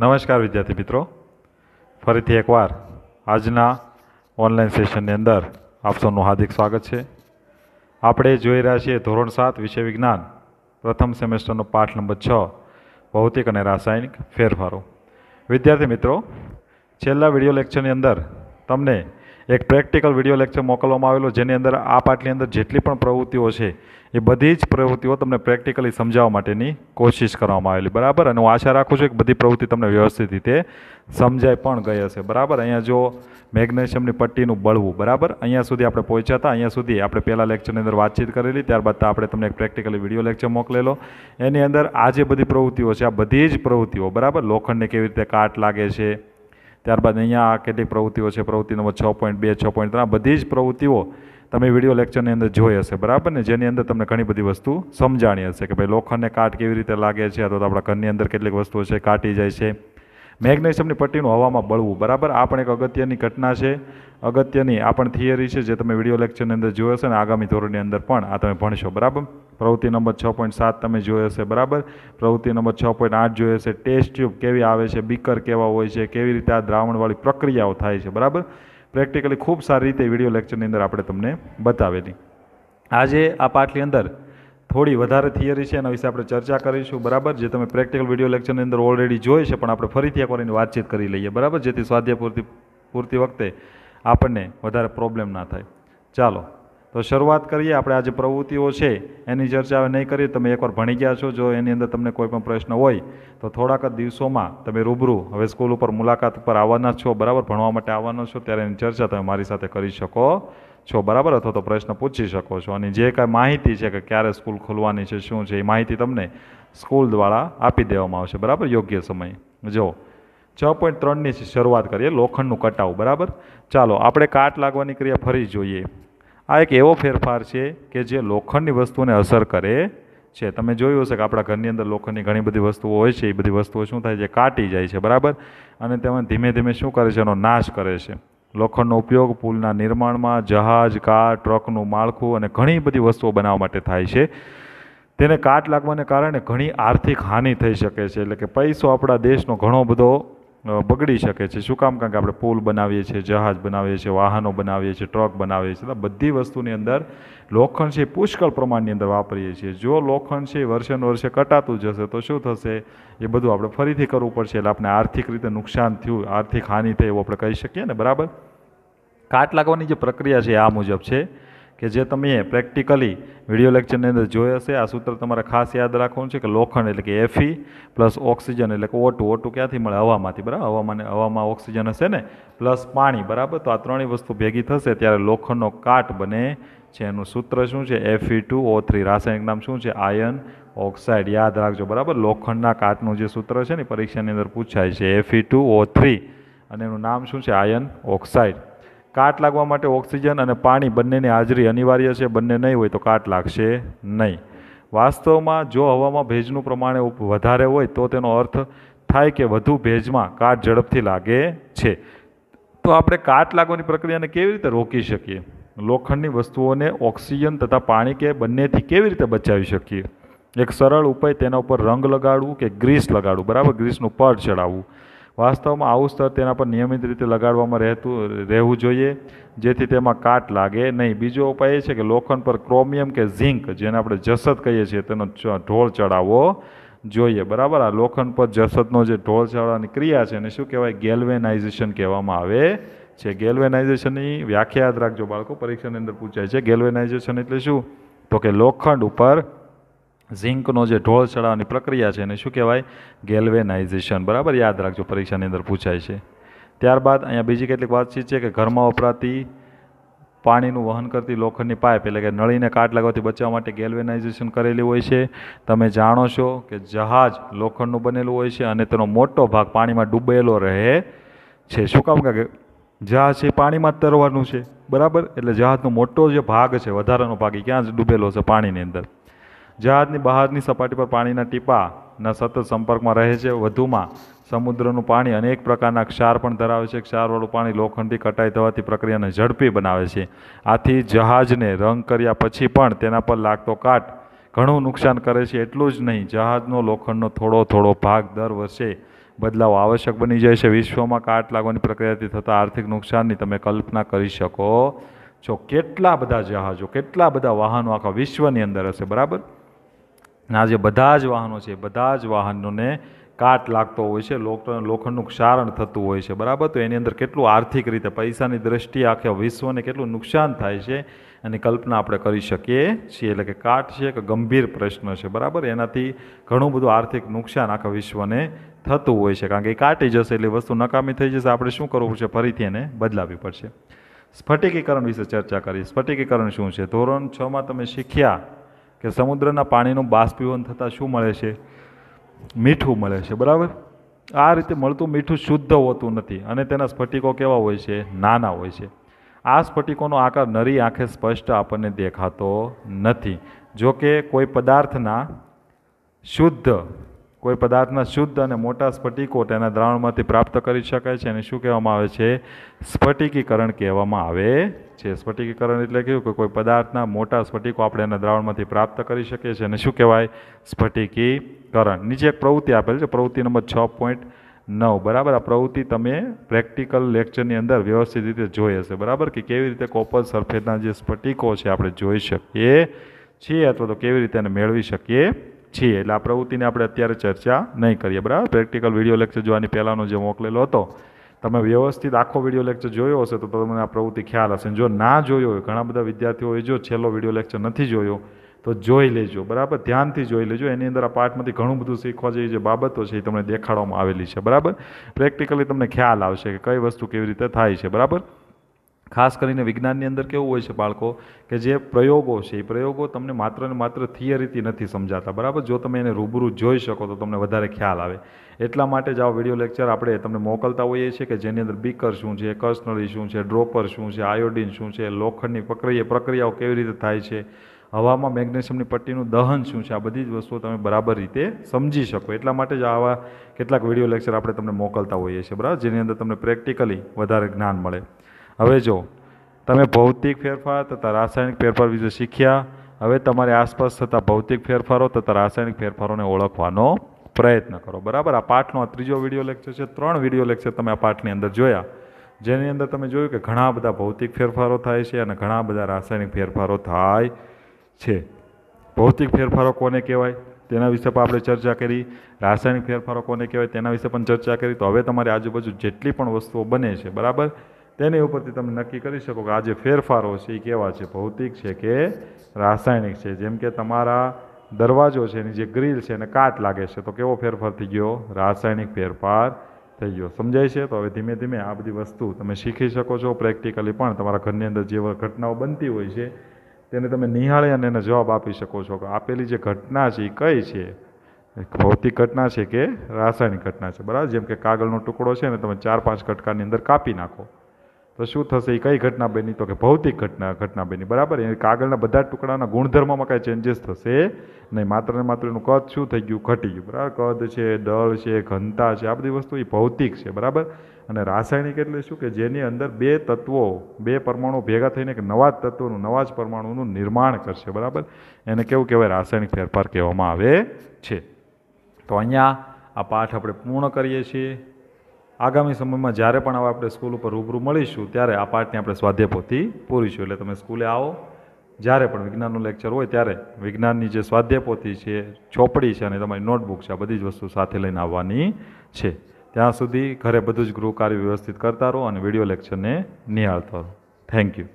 નમસ્કાર વિદ્યાર્થી મિત્રો ફરીથી એકવાર આજના ઓનલાઈન સેશનની અંદર આપ સૌનું હાર્દિક સ્વાગત છે આપણે જોઈ રહ્યા છીએ ધોરણ સાત વિષય વિજ્ઞાન પ્રથમ સેમેસ્ટરનો પાઠ નંબર છ ભૌતિક અને રાસાયણિક ફેરફારો વિદ્યાર્થી મિત્રો છેલ્લા વિડિયો લેક્ચરની અંદર તમને એક પ્રેક્ટિકલ વિડીયો લેક્ચર મોકલવામાં આવેલો જેની અંદર આ પાટલી અંદર જેટલી પણ પ્રવૃત્તિઓ છે એ બધી જ પ્રવૃત્તિઓ તમને પ્રેક્ટિકલી સમજાવવા માટેની કોશિશ કરવામાં આવેલી બરાબર અને હું આશા રાખું છું કે બધી પ્રવૃત્તિ તમને વ્યવસ્થિત રીતે સમજાઈ પણ ગઈ હશે બરાબર અહીંયા જો મેગ્નેશિયમની પટ્ટીનું બળવું બરાબર અહીંયા સુધી આપણે પહોંચ્યા હતા અહીંયા સુધી આપણે પહેલાં લેક્ચરની અંદર વાતચીત કરેલી ત્યારબાદ આપણે તમને એક પ્રેક્ટિકલી વિડીયો લેક્ચર મોકલેલો એની અંદર આ જે બધી પ્રવૃત્તિઓ છે આ બધી જ પ્રવૃત્તિઓ બરાબર લોખંડને કેવી રીતે કાટ લાગે છે ત્યારબાદ અહીંયા આ કેટલીક પ્રવૃત્તિઓ છે પ્રવૃત્તિ નંબર છ પોઈન્ટ બે છ પોઈન્ટ ત્રણ બધી જ પ્રવૃત્તિઓ તમે વિડીયો લેક્ચરની અંદર જોઈ હશે બરાબર ને જેની અંદર તમને ઘણી બધી વસ્તુ સમજાણી હશે કે ભાઈ લોખંડને કાટ કેવી રીતે લાગે છે અથવા તો આપણા ઘરની અંદર કેટલીક વસ્તુઓ છે કાટી જાય છે મેગ્નેશિયમની પટ્ટીનું હવામાં બળવું બરાબર આ પણ એક અગત્યની ઘટના છે અગત્યની આ પણ થિયરી છે જે તમે વિડીયો લેક્ચરની અંદર જોયો હશે અને આગામી ધોરણની અંદર પણ આ તમે ભણશો બરાબર પ્રવૃત્તિ નંબર છ પોઈન્ટ સાત તમે જોયો હશે બરાબર પ્રવૃત્તિ નંબર છ પોઈન્ટ આઠ જોયો હશે ટેસ્ટ ટ્યુબ કેવી આવે છે બીકર કેવા હોય છે કેવી રીતે આ દ્રાવણવાળી પ્રક્રિયાઓ થાય છે બરાબર પ્રેક્ટિકલી ખૂબ સારી રીતે વિડીયો લેક્ચરની અંદર આપણે તમને બતાવેલી આજે આ પાટલી અંદર થોડી વધારે થિયરી છે એના વિશે આપણે ચર્ચા કરીશું બરાબર જે તમે પ્રેક્ટિકલ વિડીયો લેક્ચરની અંદર ઓલરેડી જોઈ છે પણ આપણે ફરીથી એકવાર એની વાતચીત કરી લઈએ બરાબર જેથી સ્વાધ્યાય પૂરતી પૂરતી વખતે આપણને વધારે પ્રોબ્લેમ ના થાય ચાલો તો શરૂઆત કરીએ આપણે આજે પ્રવૃત્તિઓ છે એની ચર્ચા હવે નહીં કરીએ તમે એકવાર ભણી ગયા છો જો એની અંદર તમને કોઈ પણ પ્રશ્ન હોય તો થોડાક જ દિવસોમાં તમે રૂબરૂ હવે સ્કૂલ ઉપર મુલાકાત ઉપર આવવાના છો બરાબર ભણવા માટે આવવાનો છો ત્યારે એની ચર્ચા તમે મારી સાથે કરી શકો છો બરાબર અથવા તો પ્રશ્ન પૂછી શકો છો અને જે કાંઈ માહિતી છે કે ક્યારે સ્કૂલ ખોલવાની છે શું છે એ માહિતી તમને સ્કૂલ દ્વારા આપી દેવામાં આવશે બરાબર યોગ્ય સમય જો છ પોઈન્ટ ત્રણની શરૂઆત કરીએ લોખંડનું કટાવ બરાબર ચાલો આપણે કાટ લાગવાની ક્રિયા ફરી જોઈએ આ એક એવો ફેરફાર છે કે જે લોખંડની વસ્તુને અસર કરે છે તમે જોયું હશે કે આપણા ઘરની અંદર લોખંડની ઘણી બધી વસ્તુઓ હોય છે એ બધી વસ્તુઓ શું થાય છે કાટી જાય છે બરાબર અને તેમાં ધીમે ધીમે શું કરે છે એનો નાશ કરે છે લોખંડનો ઉપયોગ પુલના નિર્માણમાં જહાજ કાર ટ્રકનું માળખું અને ઘણી બધી વસ્તુઓ બનાવવા માટે થાય છે તેને કાટ લાગવાને કારણે ઘણી આર્થિક હાનિ થઈ શકે છે એટલે કે પૈસો આપણા દેશનો ઘણો બધો બગડી શકે છે શું કામ કારણ કે આપણે પુલ બનાવીએ છીએ જહાજ બનાવીએ છીએ વાહનો બનાવીએ છીએ ટ્રક બનાવીએ છીએ બધી વસ્તુની અંદર લોખંડ છે પુષ્કળ પ્રમાણની અંદર વાપરીએ છીએ જો લોખંડ છે વર્ષે વર્ષે કટાતું જશે તો શું થશે એ બધું આપણે ફરીથી કરવું પડશે એટલે આપણે આર્થિક રીતે નુકસાન થયું આર્થિક હાનિ થઈ એવું આપણે કહી શકીએ ને બરાબર કાટ લાગવાની જે પ્રક્રિયા છે આ મુજબ છે કે જે તમે પ્રેક્ટિકલી વિડીયો લેક્ચરની અંદર જોયા હશે આ સૂત્ર તમારે ખાસ યાદ રાખવાનું છે કે લોખંડ એટલે કે એફી પ્લસ ઓક્સિજન એટલે કે ઓટું ઓટું ક્યાંથી મળે હવામાંથી બરાબર હવામાને હવામાં ઓક્સિજન હશે ને પ્લસ પાણી બરાબર તો આ ત્રણેય વસ્તુ ભેગી થશે ત્યારે લોખંડનો કાટ બને છે એનું સૂત્ર શું છે એફી ટુ ઓ થ્રી રાસાયણિક નામ શું છે આયન ઓક્સાઇડ યાદ રાખજો બરાબર લોખંડના કાટનું જે સૂત્ર છે ને પરીક્ષાની અંદર પૂછાય છે એફી ટુ ઓ થ્રી અને એનું નામ શું છે આયન ઓક્સાઇડ કાટ લાગવા માટે ઓક્સિજન અને પાણી બંનેની હાજરી અનિવાર્ય છે બંને નહીં હોય તો કાટ લાગશે નહીં વાસ્તવમાં જો હવામાં ભેજનું પ્રમાણ વધારે હોય તો તેનો અર્થ થાય કે વધુ ભેજમાં કાટ ઝડપથી લાગે છે તો આપણે કાટ લાગવાની પ્રક્રિયાને કેવી રીતે રોકી શકીએ લોખંડની વસ્તુઓને ઓક્સિજન તથા પાણી કે બંનેથી કેવી રીતે બચાવી શકીએ એક સરળ ઉપાય તેના ઉપર રંગ લગાડવું કે ગ્રીસ લગાડવું બરાબર ગ્રીસનું પડ ચડાવવું વાસ્તવમાં આવું સ્તર તેના પર નિયમિત રીતે લગાડવામાં રહેતું રહેવું જોઈએ જેથી તેમાં કાટ લાગે નહીં બીજો ઉપાય એ છે કે લોખંડ પર ક્રોમિયમ કે ઝીંક જેને આપણે જસત કહીએ છીએ તેનો ઢોળ ચડાવવો જોઈએ બરાબર આ લોખંડ પર જસતનો જે ઢોળ ચડાવવાની ક્રિયા છે એને શું કહેવાય ગેલ્વેનાઇઝેશન કહેવામાં આવે છે ગેલ્વેનાઇઝેશનની વ્યાખ્યા યાદ રાખજો બાળકો પરીક્ષાની અંદર પૂછાય છે ગેલ્વેનાઇઝેશન એટલે શું તો કે લોખંડ ઉપર ઝિંકનો જે ઢોળ ચડાવવાની પ્રક્રિયા છે એને શું કહેવાય ગેલ્વેનાઇઝેશન બરાબર યાદ રાખજો પરીક્ષાની અંદર પૂછાય છે ત્યારબાદ અહીંયા બીજી કેટલીક વાતચીત છે કે ઘરમાં વપરાતી પાણીનું વહન કરતી લોખંડની પાઇપ એટલે કે નળીને કાટ લાગવાથી બચાવવા માટે ગેલ્વેનાઇઝેશન કરેલી હોય છે તમે જાણો છો કે જહાજ લોખંડનું બનેલું હોય છે અને તેનો મોટો ભાગ પાણીમાં ડૂબેલો રહે છે શું કામ કે જહાજ છે પાણીમાં જ તરવાનું છે બરાબર એટલે જહાજનો મોટો જે ભાગ છે વધારાનો ભાગ એ ક્યાં જ ડૂબેલો છે પાણીની અંદર જહાજની બહારની સપાટી પર પાણીના ટીપાના સતત સંપર્કમાં રહે છે વધુમાં સમુદ્રનું પાણી અનેક પ્રકારના ક્ષાર પણ ધરાવે છે ક્ષારવાળું પાણી લોખંડથી કટાઈ થવાથી પ્રક્રિયાને ઝડપી બનાવે છે આથી જહાજને રંગ કર્યા પછી પણ તેના પર લાગતો કાટ ઘણું નુકસાન કરે છે એટલું જ નહીં જહાજનો લોખંડનો થોડો થોડો ભાગ દર વર્ષે બદલાવ આવશ્યક બની જાય છે વિશ્વમાં કાટ લાગવાની પ્રક્રિયાથી થતા આર્થિક નુકસાનની તમે કલ્પના કરી શકો છો કેટલા બધા જહાજો કેટલા બધા વાહનો આખા વિશ્વની અંદર હશે બરાબર અને આજે બધા જ વાહનો છે બધા જ વાહનોને કાટ લાગતો હોય છે લોખંડનું ક્ષારણ થતું હોય છે બરાબર તો એની અંદર કેટલું આર્થિક રીતે પૈસાની દ્રષ્ટિએ આખા વિશ્વને કેટલું નુકસાન થાય છે એની કલ્પના આપણે કરી શકીએ છીએ એટલે કે કાટ છે એક ગંભીર પ્રશ્ન છે બરાબર એનાથી ઘણું બધું આર્થિક નુકસાન આખા વિશ્વને થતું હોય છે કારણ કે એ કાટી જશે એટલે વસ્તુ નકામી થઈ જશે આપણે શું કરવું પડશે ફરીથી એને બદલાવી પડશે સ્ફટિકીકરણ વિશે ચર્ચા કરી સ્ફટિકીકરણ શું છે ધોરણ છમાં તમે શીખ્યા કે સમુદ્રના પાણીનું બાષ્પીવન થતાં શું મળે છે મીઠું મળે છે બરાબર આ રીતે મળતું મીઠું શુદ્ધ હોતું નથી અને તેના સ્ફટિકો કેવા હોય છે નાના હોય છે આ સ્ફટિકોનો આકાર નરી આંખે સ્પષ્ટ આપણને દેખાતો નથી જો કે કોઈ પદાર્થના શુદ્ધ કોઈ પદાર્થના શુદ્ધ અને મોટા સ્ફટિકો તેના દ્રાવણમાંથી પ્રાપ્ત કરી શકાય છે અને શું કહેવામાં આવે છે સ્ફટિકીકરણ કહેવામાં આવે છે સ્ફટિકીકરણ એટલે કહ્યું કે કોઈ પદાર્થના મોટા સ્ફટિકો આપણે એના દ્રાવણમાંથી પ્રાપ્ત કરી શકીએ છીએ અને શું કહેવાય સ્ફટિકીકરણ નીચે એક પ્રવૃત્તિ આપેલ છે પ્રવૃત્તિ નંબર છ પોઈન્ટ નવ બરાબર આ પ્રવૃત્તિ તમે પ્રેક્ટિકલ લેક્ચરની અંદર વ્યવસ્થિત રીતે જોઈ હશે બરાબર કે કેવી રીતે કોપર સલ્ફેટના જે સ્ફટિકો છે આપણે જોઈ શકીએ છીએ અથવા તો કેવી રીતે એને મેળવી શકીએ છીએ એટલે આ પ્રવૃત્તિને આપણે અત્યારે ચર્ચા નહીં કરીએ બરાબર પ્રેક્ટિકલ વિડીયો લેક્ચર જોવાની પહેલાંનો જે મોકલેલો હતો તમે વ્યવસ્થિત આખો વિડીયો લેક્ચર જોયો હશે તો તમને આ પ્રવૃત્તિ ખ્યાલ હશે જો ના જોયો હોય ઘણા બધા વિદ્યાર્થીઓ વિદ્યાર્થીઓએ જો છેલ્લો વિડીયો લેક્ચર નથી જોયો તો જોઈ લેજો બરાબર ધ્યાનથી જોઈ લેજો એની અંદર આ પાઠમાંથી ઘણું બધું શીખવા જેવી જે બાબતો છે એ તમને દેખાડવામાં આવેલી છે બરાબર પ્રેક્ટિકલી તમને ખ્યાલ આવશે કે કઈ વસ્તુ કેવી રીતે થાય છે બરાબર ખાસ કરીને વિજ્ઞાનની અંદર કેવું હોય છે બાળકો કે જે પ્રયોગો છે એ પ્રયોગો તમને માત્ર ને માત્ર થિયરીથી નથી સમજાતા બરાબર જો તમે એને રૂબરૂ જોઈ શકો તો તમને વધારે ખ્યાલ આવે એટલા માટે જ આ વિડીયો લેક્ચર આપણે તમને મોકલતા હોઈએ છીએ કે જેની અંદર બીકર શું છે કસનળી શું છે ડ્રોપર શું છે આયોડિન શું છે લોખંડની પ્રક્રિયા પ્રક્રિયાઓ કેવી રીતે થાય છે હવામાં મેગ્નેશિયમની પટ્ટીનું દહન શું છે આ બધી જ વસ્તુઓ તમે બરાબર રીતે સમજી શકો એટલા માટે જ આવા કેટલાક વિડીયો લેક્ચર આપણે તમને મોકલતા હોઈએ છીએ બરાબર જેની અંદર તમને પ્રેક્ટિકલી વધારે જ્ઞાન મળે હવે જો તમે ભૌતિક ફેરફાર તથા રાસાયણિક ફેરફાર વિશે શીખ્યા હવે તમારી આસપાસ થતા ભૌતિક ફેરફારો તથા રાસાયણિક ફેરફારોને ઓળખવાનો પ્રયત્ન કરો બરાબર આ પાઠનો આ ત્રીજો વિડીયો લેક્ચર છે ત્રણ વિડીયો લેક્ચર તમે આ પાઠની અંદર જોયા જેની અંદર તમે જોયું કે ઘણા બધા ભૌતિક ફેરફારો થાય છે અને ઘણા બધા રાસાયણિક ફેરફારો થાય છે ભૌતિક ફેરફારો કોને કહેવાય તેના વિશે પણ આપણે ચર્ચા કરી રાસાયણિક ફેરફારો કોને કહેવાય તેના વિશે પણ ચર્ચા કરી તો હવે તમારી આજુબાજુ જેટલી પણ વસ્તુઓ બને છે બરાબર તેની ઉપરથી તમે નક્કી કરી શકો કે આજે ફેરફારો છે એ કેવા છે ભૌતિક છે કે રાસાયણિક છે જેમ કે તમારા દરવાજો છે એની જે ગ્રીલ છે એને કાટ લાગે છે તો કેવો ફેરફાર થઈ ગયો રાસાયણિક ફેરફાર થઈ ગયો સમજાય છે તો હવે ધીમે ધીમે આ બધી વસ્તુ તમે શીખી શકો છો પ્રેક્ટિકલી પણ તમારા ઘરની અંદર જે ઘટનાઓ બનતી હોય છે તેને તમે નિહાળી અને એને જવાબ આપી શકો છો કે આપેલી જે ઘટના છે એ કઈ છે ભૌતિક ઘટના છે કે રાસાયણિક ઘટના છે બરાબર જેમ કે કાગળનો ટુકડો છે ને તમે ચાર પાંચ કટકાની અંદર કાપી નાખો તો શું થશે એ કઈ ઘટના બની તો કે ભૌતિક ઘટના ઘટના બની બરાબર એ કાગળના બધા ટુકડાના ગુણધર્મમાં કાંઈ ચેન્જીસ થશે નહીં માત્ર ને માત્ર એનું કદ શું થઈ ગયું ઘટી ગયું બરાબર કદ છે દળ છે ઘનતા છે આ બધી વસ્તુ એ ભૌતિક છે બરાબર અને રાસાયણિક એટલે શું કે જેની અંદર બે તત્વો બે પરમાણુ ભેગા થઈને એક નવા જ તત્વોનું નવા જ પરમાણુનું નિર્માણ કરશે બરાબર એને કેવું કહેવાય રાસાયણિક ફેરફાર કહેવામાં આવે છે તો અહીંયા આ પાઠ આપણે પૂર્ણ કરીએ છીએ આગામી સમયમાં જ્યારે પણ આવા આપણે સ્કૂલ ઉપર રૂબરૂ મળીશું ત્યારે આ પાઠને આપણે સ્વાધ્યાયપોથી પૂરીશું એટલે તમે સ્કૂલે આવો જ્યારે પણ વિજ્ઞાનનું લેક્ચર હોય ત્યારે વિજ્ઞાનની જે સ્વાધ્યાયપોથી છે ચોપડી છે અને તમારી નોટબુક છે આ બધી જ વસ્તુ સાથે લઈને આવવાની છે ત્યાં સુધી ઘરે બધું જ ગૃહ કાર્ય વ્યવસ્થિત કરતા રહો અને વિડીયો લેક્ચરને નિહાળતા રહો થેન્ક યુ